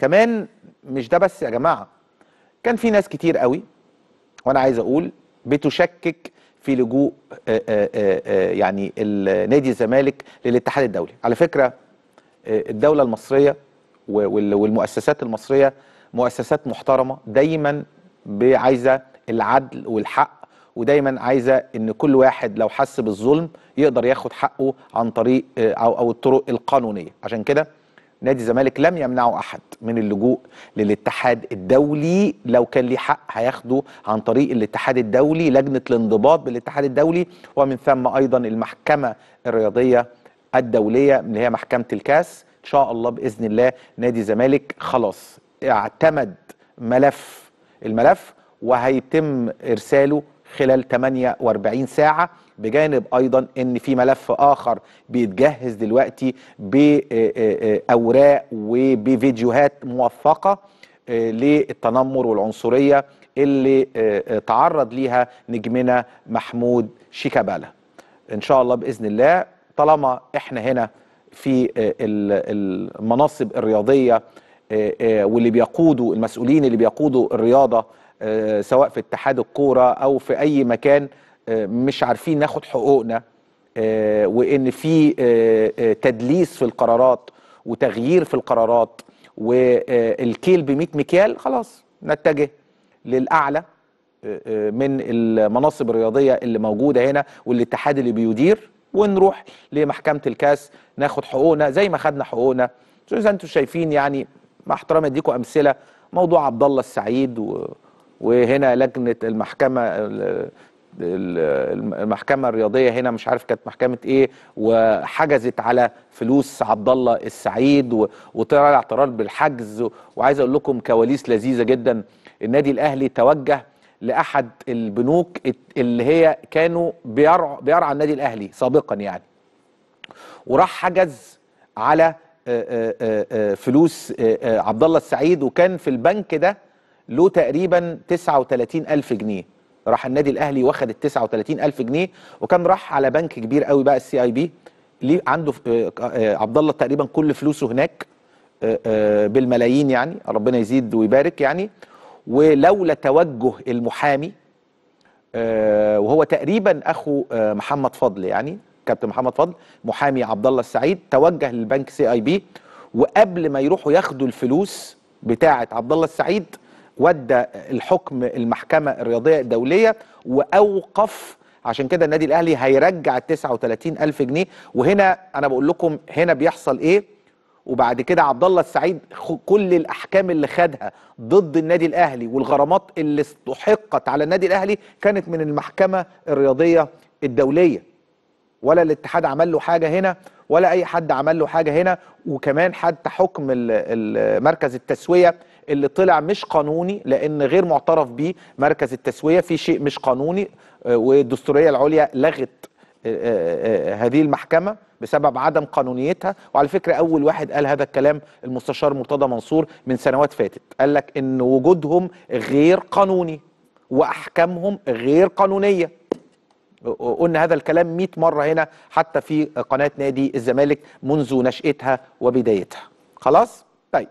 كمان مش ده بس يا جماعه كان في ناس كتير قوي وانا عايز اقول بتشكك في لجوء آآ آه، آآ آه، آه، يعني النادي الزمالك للاتحاد الدولي على فكره الدوله المصريه والمؤسسات المصريه مؤسسات محترمه دايما عايزه العدل والحق ودايما عايزه ان كل واحد لو حس بالظلم يقدر ياخد حقه عن طريق او او الطرق القانونيه عشان كده نادي الزمالك لم يمنعه احد من اللجوء للاتحاد الدولي لو كان ليه حق هياخده عن طريق الاتحاد الدولي لجنه الانضباط بالاتحاد الدولي ومن ثم ايضا المحكمه الرياضيه الدوليه اللي هي محكمه الكاس ان شاء الله باذن الله نادي الزمالك خلاص اعتمد ملف الملف وهيتم ارساله خلال 48 ساعه بجانب ايضا ان في ملف اخر بيتجهز دلوقتي باوراق آه، آه، آه، وبفيديوهات موثقه للتنمر والعنصريه اللي تعرض ليها نجمنا محمود شيكابالا ان شاء الله باذن الله طالما احنا هنا في المناصب الرياضيه واللي بيقودوا المسؤولين اللي بيقودوا الرياضه سواء في اتحاد الكوره او في اي مكان مش عارفين ناخد حقوقنا آه، وان في آه، آه، تدليس في القرارات وتغيير في القرارات والكيل ب 100 مكيال خلاص نتجه للاعلى من المناصب الرياضيه اللي موجوده هنا والاتحاد اللي بيدير ونروح لمحكمه الكاس ناخد حقوقنا زي ما خدنا حقوقنا زي انتم شايفين يعني مع احترامي اديكم امثله موضوع عبد الله السعيد و... وهنا لجنه المحكمه المحكمه الرياضيه هنا مش عارف كانت محكمه ايه وحجزت على فلوس عبد الله السعيد وطلع الاعتراض بالحجز وعايز اقول لكم كواليس لذيذه جدا النادي الاهلي توجه لاحد البنوك اللي هي كانوا بيرعى بيرعى النادي الاهلي سابقا يعني وراح حجز على آه، آه، آه، فلوس عبد الله السعيد وكان في البنك ده له تقريبا 39 ألف جنيه راح النادي الاهلي واخد ال 39000 جنيه وكان راح على بنك كبير قوي بقى السي اي بي ليه عنده آه، آه، عبد الله تقريبا كل فلوسه هناك آه، بالملايين يعني ربنا يزيد ويبارك يعني ولولا توجه المحامي وهو تقريبا اخو محمد فضل يعني كابتن محمد فضل محامي عبد الله السعيد توجه للبنك سي اي بي وقبل ما يروحوا ياخدوا الفلوس بتاعه عبد الله السعيد ودى الحكم المحكمه الرياضيه الدوليه واوقف عشان كده النادي الاهلي هيرجع ال 39000 جنيه وهنا انا بقول لكم هنا بيحصل ايه وبعد كده عبد الله السعيد كل الاحكام اللي خدها ضد النادي الاهلي والغرامات اللي استحقت على النادي الاهلي كانت من المحكمه الرياضيه الدوليه ولا الاتحاد عمل له حاجه هنا ولا اي حد عمل له حاجه هنا وكمان حتى حكم مركز التسويه اللي طلع مش قانوني لان غير معترف بيه مركز التسويه في شيء مش قانوني آه، والدستوريه العليا لغت آه، آه، هذه المحكمة بسبب عدم قانونيتها وعلى فكرة أول واحد قال هذا الكلام المستشار مرتضى منصور من سنوات فاتت قال لك إن وجودهم غير قانوني وأحكامهم غير قانونية قلنا هذا الكلام 100 مرة هنا حتى في قناة نادي الزمالك منذ نشأتها وبدايتها خلاص؟ طيب